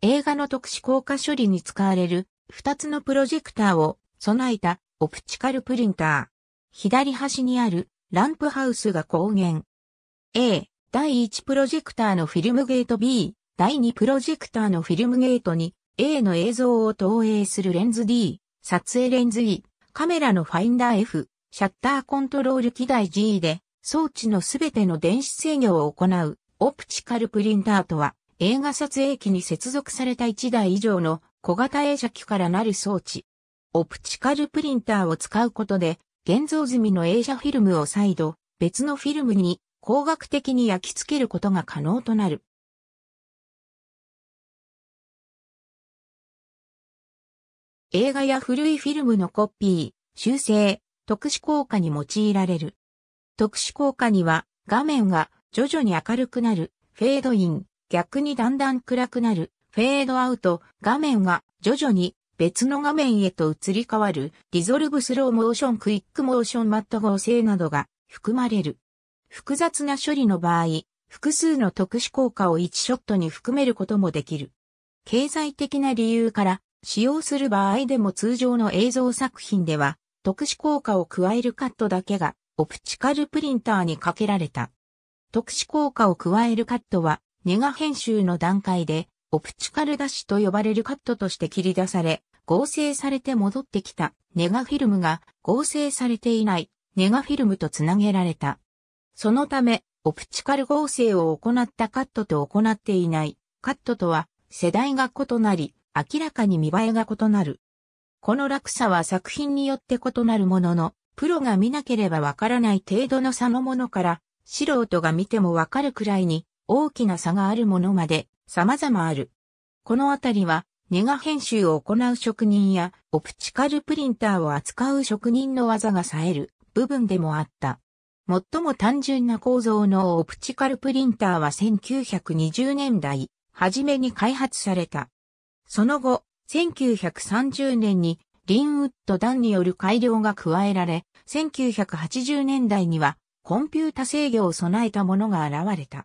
映画の特殊効果処理に使われる2つのプロジェクターを備えたオプチカルプリンター。左端にあるランプハウスが光源。A、第1プロジェクターのフィルムゲート B、第2プロジェクターのフィルムゲートに A の映像を投影するレンズ D、撮影レンズ E、カメラのファインダー F、シャッターコントロール機台 G で装置のすべての電子制御を行うオプチカルプリンターとは映画撮影機に接続された1台以上の小型映写機からなる装置。オプチカルプリンターを使うことで、現像済みの映写フィルムを再度、別のフィルムに光学的に焼き付けることが可能となる。映画や古いフィルムのコピー、修正、特殊効果に用いられる。特殊効果には画面が徐々に明るくなる、フェードイン、逆にだんだん暗くなる、フェードアウト、画面が徐々に別の画面へと移り変わる、リゾルブスローモーションクイックモーションマット合成などが含まれる。複雑な処理の場合、複数の特殊効果を1ショットに含めることもできる。経済的な理由から使用する場合でも通常の映像作品では特殊効果を加えるカットだけがオプチカルプリンターにかけられた。特殊効果を加えるカットはネガ編集の段階で、オプチカルダシと呼ばれるカットとして切り出され、合成されて戻ってきたネガフィルムが合成されていないネガフィルムとつなげられた。そのため、オプチカル合成を行ったカットと行っていないカットとは世代が異なり、明らかに見栄えが異なる。この落差は作品によって異なるものの、プロが見なければわからない程度の差のものから、素人が見てもわかるくらいに大きな差があるものまで様々ある。このあたりは、ネガ編集を行う職人や、オプチカルプリンターを扱う職人の技が冴える部分でもあった。最も単純な構造のオプチカルプリンターは1920年代、初めに開発された。その後、1930年にリンウッド弾による改良が加えられ、1980年代にはコンピュータ制御を備えたものが現れた。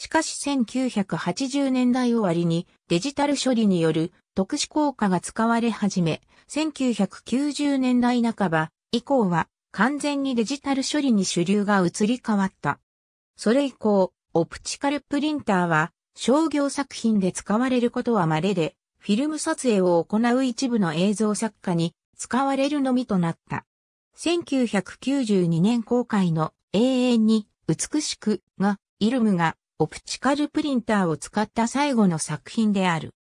しかし1980年代終わりにデジタル処理による特殊効果が使われ始め、1990年代半ば以降は完全にデジタル処理に主流が移り変わった。それ以降、オプチカルプリンターは商業作品で使われることは稀で、フィルム撮影を行う一部の映像作家に使われるのみとなった。1992年公開の永遠に美しくがイルムがオプチカルプリンターを使った最後の作品である。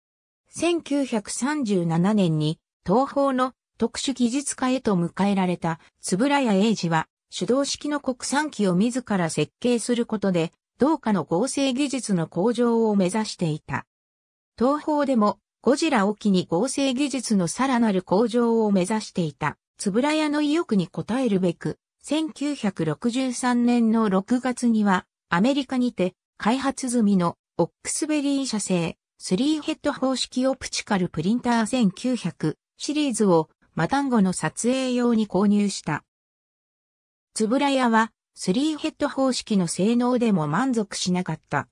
1937年に東方の特殊技術家へと迎えられた円谷英二は手動式の国産機を自ら設計することで同化の合成技術の向上を目指していた。東方でもゴジラを機に合成技術のさらなる向上を目指していた円谷の意欲に応えるべく1963年の6月にはアメリカにて開発済みのオックスベリー社製3ヘッド方式オプチカルプリンター1900シリーズをマタンゴの撮影用に購入した。つぶらやは3ヘッド方式の性能でも満足しなかった。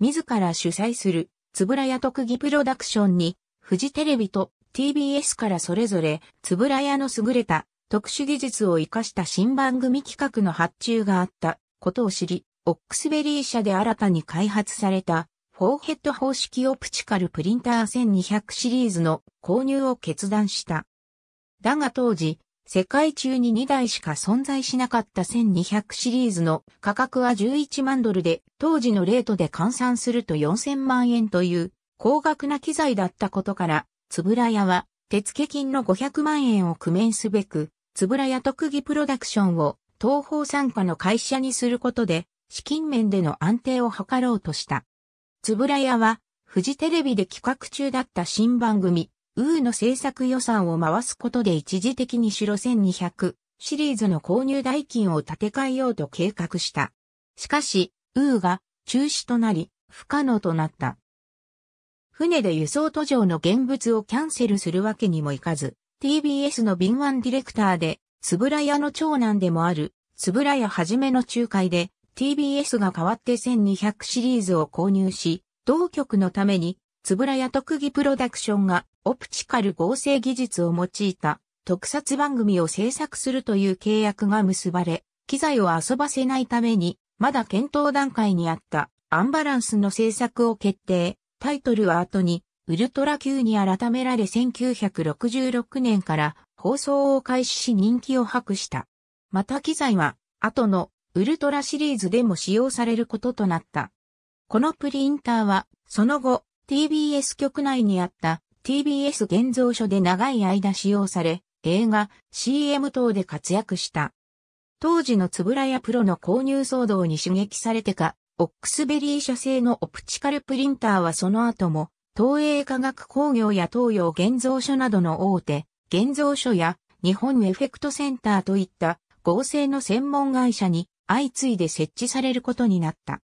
自ら主催するつぶらや特技プロダクションにフジテレビと TBS からそれぞれつぶらやの優れた特殊技術を活かした新番組企画の発注があったことを知り、オックスベリー社で新たに開発された、フォーヘッド方式オプチカルプリンター1200シリーズの購入を決断した。だが当時、世界中に2台しか存在しなかった1200シリーズの価格は11万ドルで、当時のレートで換算すると4000万円という高額な機材だったことから、つぶら屋は手付金の500万円を工面すべく、つぶら屋特技プロダクションを東方参加の会社にすることで、資金面での安定を図ろうとした。つぶらやは、フジテレビで企画中だった新番組、ウーの制作予算を回すことで一時的に白1200シリーズの購入代金を立て替えようと計画した。しかし、ウーが中止となり、不可能となった。船で輸送途上の現物をキャンセルするわけにもいかず、TBS の敏腕ディレクターで、つぶらやの長男でもある、つぶらやはじめの仲介で、TBS が代わって1200シリーズを購入し、同局のために、つぶらや特技プロダクションがオプチカル合成技術を用いた特撮番組を制作するという契約が結ばれ、機材を遊ばせないために、まだ検討段階にあったアンバランスの制作を決定。タイトルは後に、ウルトラ級に改められ1966年から放送を開始し人気を博した。また機材は、後のウルトラシリーズでも使用されることとなった。このプリンターは、その後、TBS 局内にあった TBS 現像所で長い間使用され、映画、CM 等で活躍した。当時のつぶらやプロの購入騒動に刺激されてか、オックスベリー社製のオプチカルプリンターはその後も、東映科学工業や東洋現像所などの大手、現像所や日本エフェクトセンターといった合成の専門会社に相次いで設置されることになった。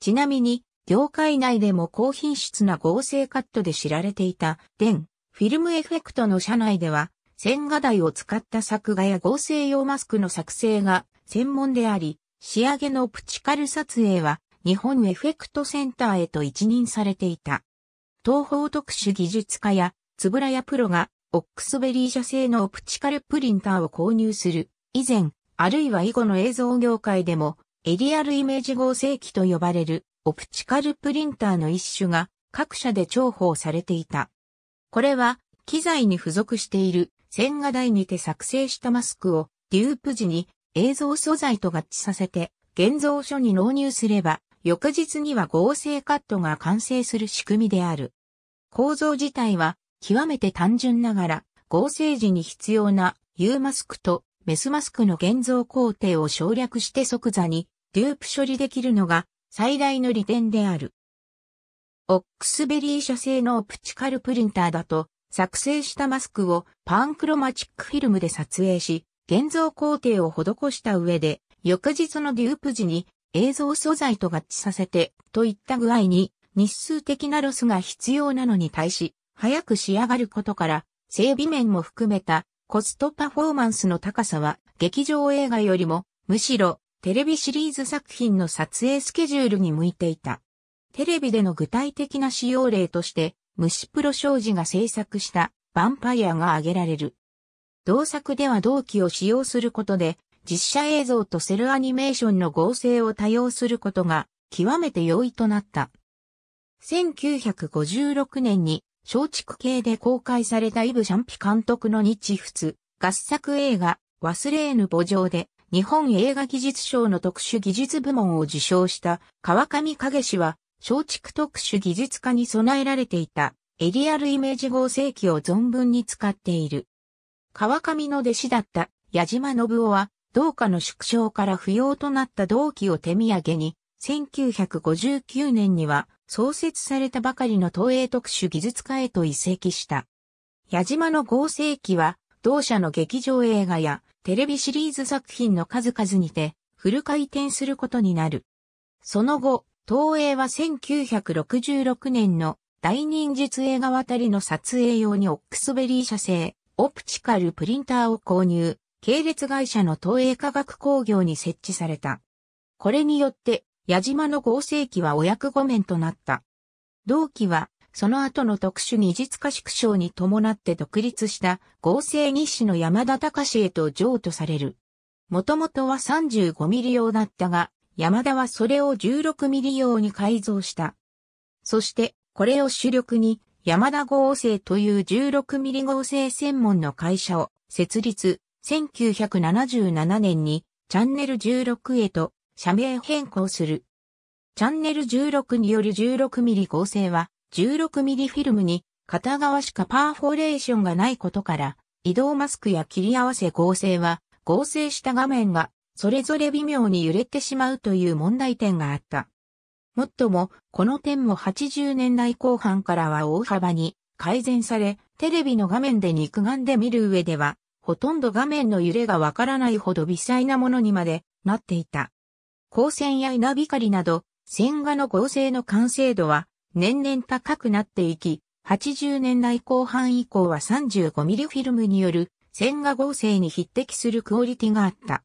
ちなみに、業界内でも高品質な合成カットで知られていた、デン、フィルムエフェクトの社内では、線画台を使った作画や合成用マスクの作成が専門であり、仕上げのプチカル撮影は日本エフェクトセンターへと一任されていた。東方特殊技術家や、つぶらやプロが、オックスベリー社製のプチカルプリンターを購入する、以前、あるいは以後の映像業界でも、エリアルイメージ合成機と呼ばれるオプチカルプリンターの一種が各社で重宝されていた。これは機材に付属している線画台にて作成したマスクをデュープ時に映像素材と合致させて現像書に納入すれば翌日には合成カットが完成する仕組みである。構造自体は極めて単純ながら合成時に必要な U マスクとメスマスクの現像工程を省略して即座にデュープ処理できるのが最大の利点である。オックスベリー社製のオプチカルプリンターだと作成したマスクをパンクロマチックフィルムで撮影し、現像工程を施した上で、翌日のデュープ時に映像素材と合致させて、といった具合に日数的なロスが必要なのに対し、早く仕上がることから、整備面も含めたコストパフォーマンスの高さは劇場映画よりもむしろテレビシリーズ作品の撮影スケジュールに向いていた。テレビでの具体的な使用例として虫プロ商事が制作したヴァンパイアが挙げられる。同作では同期を使用することで実写映像とセルアニメーションの合成を多用することが極めて容易となった。1956年に松竹系で公開されたイブ・シャンピ監督の日仏合作映画忘れぬ墓場で日本映画技術賞の特殊技術部門を受賞した川上影氏は松竹特殊技術家に備えられていたエリアルイメージ合成器を存分に使っている。川上の弟子だった矢島信夫は同家の縮小から不要となった同期を手土産に1959年には創設されたばかりの東映特殊技術科へと移籍した。矢島の合成機は、同社の劇場映画やテレビシリーズ作品の数々にて、フル回転することになる。その後、東映は1966年の大忍術映画渡りの撮影用にオックスベリー社製、オプチカルプリンターを購入、系列会社の東映科学工業に設置された。これによって矢島の合成期はお役御免となった。同期は、その後の特殊技術化縮小に伴って独立した合成日誌の山田隆へと譲渡される。もともとは3 5ミリ用だったが、山田はそれを1 6ミリ用に改造した。そして、これを主力に、山田合成という1 6ミリ合成専門の会社を設立、1977年にチャンネル16へと社名変更する。チャンネル16による 16mm 合成は 16mm フィルムに片側しかパーフォレーションがないことから移動マスクや切り合わせ合成は合成した画面がそれぞれ微妙に揺れてしまうという問題点があった。もっとも、この点も80年代後半からは大幅に改善され、テレビの画面で肉眼で見る上では、ほとんど画面の揺れがわからないほど微細なものにまでなっていた。光線や稲光など、線画の合成の完成度は年々高くなっていき、80年代後半以降は3 5ミリフィルムによる線画合成に匹敵するクオリティがあった。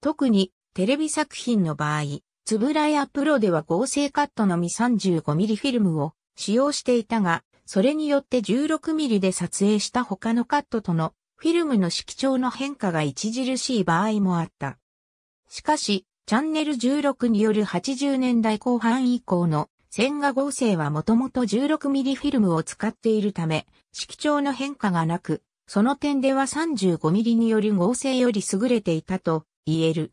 特にテレビ作品の場合、つぶらやプロでは合成カットのみ3 5ミリフィルムを使用していたが、それによって1 6ミリで撮影した他のカットとのフィルムの色調の変化が著しい場合もあった。しかし、チャンネル16による80年代後半以降の線画合成はもともと1 6ミリフィルムを使っているため、色調の変化がなく、その点では3 5ミリによる合成より優れていたと言える。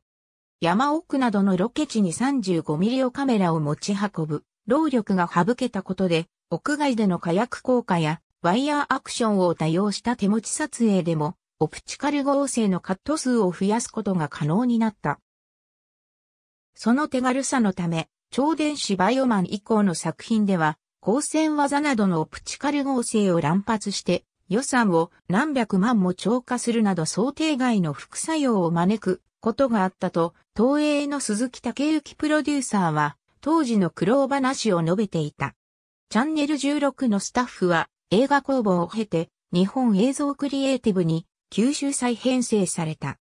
山奥などのロケ地に3 5ミリをカメラを持ち運ぶ、労力が省けたことで、屋外での火薬効果やワイヤーアクションを多用した手持ち撮影でも、オプチカル合成のカット数を増やすことが可能になった。その手軽さのため、超電子バイオマン以降の作品では、光線技などのオプチカル合成を乱発して、予算を何百万も超過するなど想定外の副作用を招くことがあったと、東映の鈴木武之プロデューサーは、当時の苦労話を述べていた。チャンネル16のスタッフは、映画工房を経て、日本映像クリエイティブに、九州再編成された。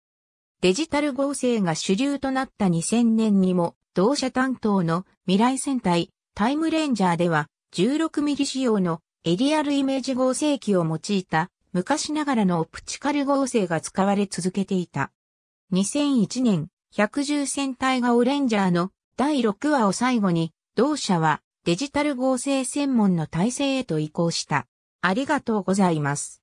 デジタル合成が主流となった2000年にも、同社担当の未来戦隊タイムレンジャーでは1 6ミリ仕様のエリアルイメージ合成機を用いた昔ながらのオプチカル合成が使われ続けていた。2001年、110戦隊がオレンジャーの第6話を最後に、同社はデジタル合成専門の体制へと移行した。ありがとうございます。